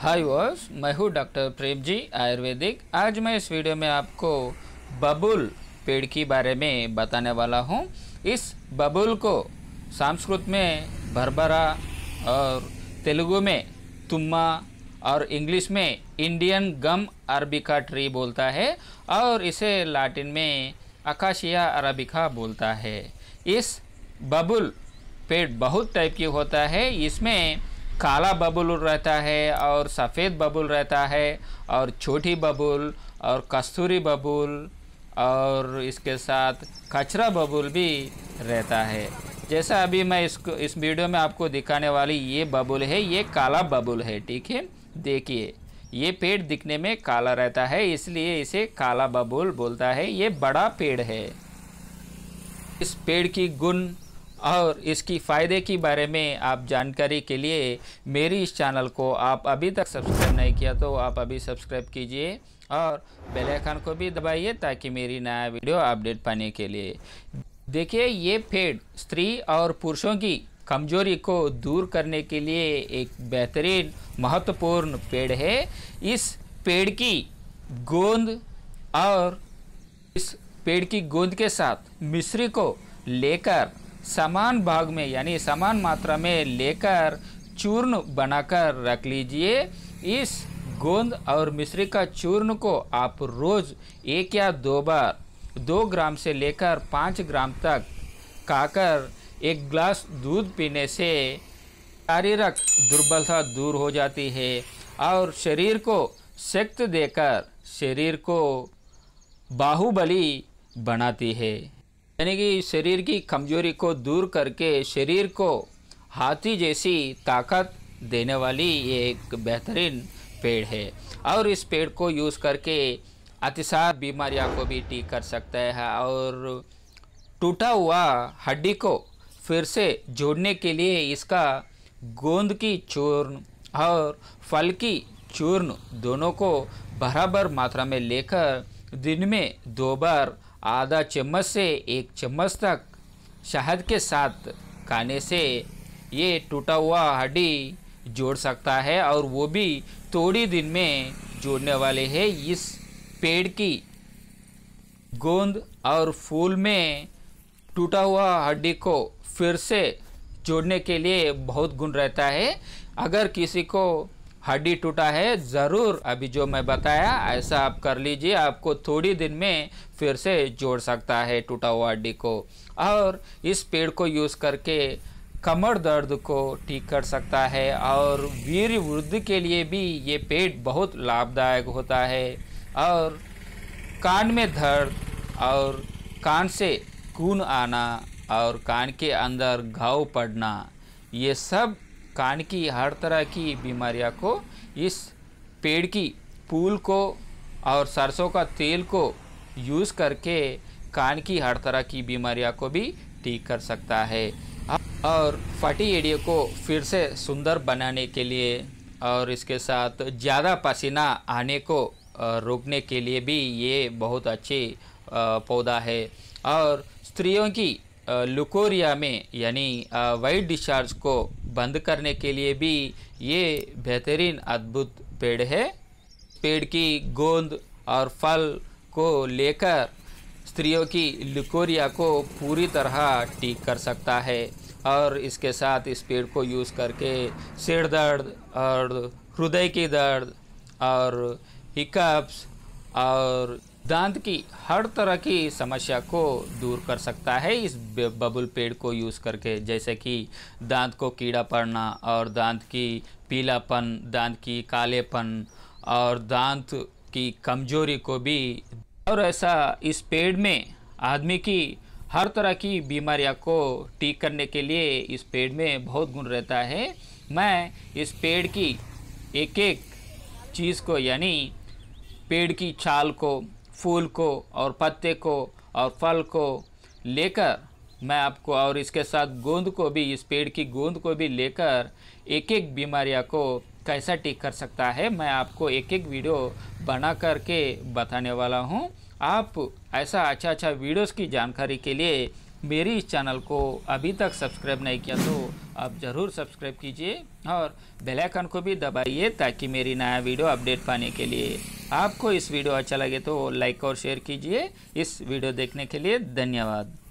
हाय was मैं हूँ doctor प्रेम जी आयुर्वेदिक आज मैं इस वीडियो में आपको बबुल पेड़ की बारे में बताने वाला हूँ इस बबुल को संस्कृत में भरभरा और तेलुगु में तुम्मा और इंग्लिश में इंडियन गम अरबिका ट्री बोलता है और इसे लैटिन में अकाशिया अरबिका बोलता है इस बबुल पेड़ बहुत टाइप की होता है इसमें काला बबुल रहता है और सफ़ेद बबुल रहता है और छोटी बबुल और कस्तूरी बबुल और इसके साथ कचरा बबुल भी रहता है जैसा अभी मैं इसको इस वीडियो में आपको दिखाने वाली ये बबुल है ये काला बबुल है ठीक है देखिए ये पेड़ दिखने में काला रहता है इसलिए इसे काला बबुल बोलता है ये बड़ा पेड़ है इस पेड़ की गुण और इसकी फ़ायदे के बारे में आप जानकारी के लिए मेरी इस चैनल को आप अभी तक सब्सक्राइब नहीं किया तो आप अभी सब्सक्राइब कीजिए और बेल आइकन को भी दबाइए ताकि मेरी नया वीडियो अपडेट पाने के लिए देखिए ये पेड़ स्त्री और पुरुषों की कमजोरी को दूर करने के लिए एक बेहतरीन महत्वपूर्ण पेड़ है इस पेड़ की गोंद और इस पेड़ की गोंद के साथ मिश्री को लेकर समान भाग में यानी समान मात्रा में लेकर चूर्ण बनाकर रख लीजिए इस गोंद और मिश्री का चूर्ण को आप रोज़ एक या दो बार दो ग्राम से लेकर पाँच ग्राम तक खाकर एक ग्लास दूध पीने से शारीरिक दुर्बलता दूर हो जाती है और शरीर को शक्त देकर शरीर को बाहुबली बनाती है यानी कि शरीर की कमजोरी को दूर करके शरीर को हाथी जैसी ताकत देने वाली ये एक बेहतरीन पेड़ है और इस पेड़ को यूज़ करके अतिसार बीमारियां को भी ठीक कर सकते हैं और टूटा हुआ हड्डी को फिर से जोड़ने के लिए इसका गोंद की चूर्ण और फल की चूर्ण दोनों को बराबर मात्रा में लेकर दिन में दो बार आधा चम्मच से एक चम्मच तक शहद के साथ खाने से ये टूटा हुआ हड्डी जोड़ सकता है और वो भी थोड़ी दिन में जोड़ने वाले हैं इस पेड़ की गोंद और फूल में टूटा हुआ हड्डी को फिर से जोड़ने के लिए बहुत गुण रहता है अगर किसी को हड्डी टूटा है ज़रूर अभी जो मैं बताया ऐसा आप कर लीजिए आपको थोड़ी दिन में फिर से जोड़ सकता है टूटा हुआ हड्डी को और इस पेड़ को यूज़ करके कमर दर्द को ठीक कर सकता है और वीर वृद्ध के लिए भी ये पेड़ बहुत लाभदायक होता है और कान में दर्द और कान से खून आना और कान के अंदर घाव पड़ना ये सब कान की हर तरह की बीमारियाँ को इस पेड़ की फूल को और सरसों का तेल को यूज़ करके कान की हर तरह की बीमारियाँ को भी ठीक कर सकता है और फटी एडियो को फिर से सुंदर बनाने के लिए और इसके साथ ज़्यादा पसीना आने को रोकने के लिए भी ये बहुत अच्छे पौधा है और स्त्रियों की लुकोरिया में यानी वाइट डिस्चार्ज को बंद करने के लिए भी ये बेहतरीन अद्भुत पेड़ है पेड़ की गोंद और फल को लेकर स्त्रियों की लिकोरिया को पूरी तरह ठीक कर सकता है और इसके साथ इस पेड़ को यूज़ करके सिर दर्द और हृदय की दर्द और हिकअप्स और दांत की हर तरह की समस्या को दूर कर सकता है इस बबुल पेड़ को यूज़ करके जैसे कि दांत को कीड़ा पड़ना और दांत की पीलापन दांत की कालेपन और दांत की कमजोरी को भी और ऐसा इस पेड़ में आदमी की हर तरह की बीमारियां को ठीक करने के लिए इस पेड़ में बहुत गुण रहता है मैं इस पेड़ की एक एक चीज़ को यानी पेड़ की छाल को फूल को और पत्ते को और फल को लेकर मैं आपको और इसके साथ गोंद को भी इस पेड़ की गोंद को भी लेकर एक एक बीमारियाँ को कैसा ठीक कर सकता है मैं आपको एक एक वीडियो बना करके बताने वाला हूँ आप ऐसा अच्छा अच्छा वीडियोस की जानकारी के लिए मेरी इस चैनल को अभी तक सब्सक्राइब नहीं किया तो आप ज़रूर सब्सक्राइब कीजिए और बेल आइकन को भी दबाइए ताकि मेरी नया वीडियो अपडेट पाने के लिए आपको इस वीडियो अच्छा लगे तो लाइक और शेयर कीजिए इस वीडियो देखने के लिए धन्यवाद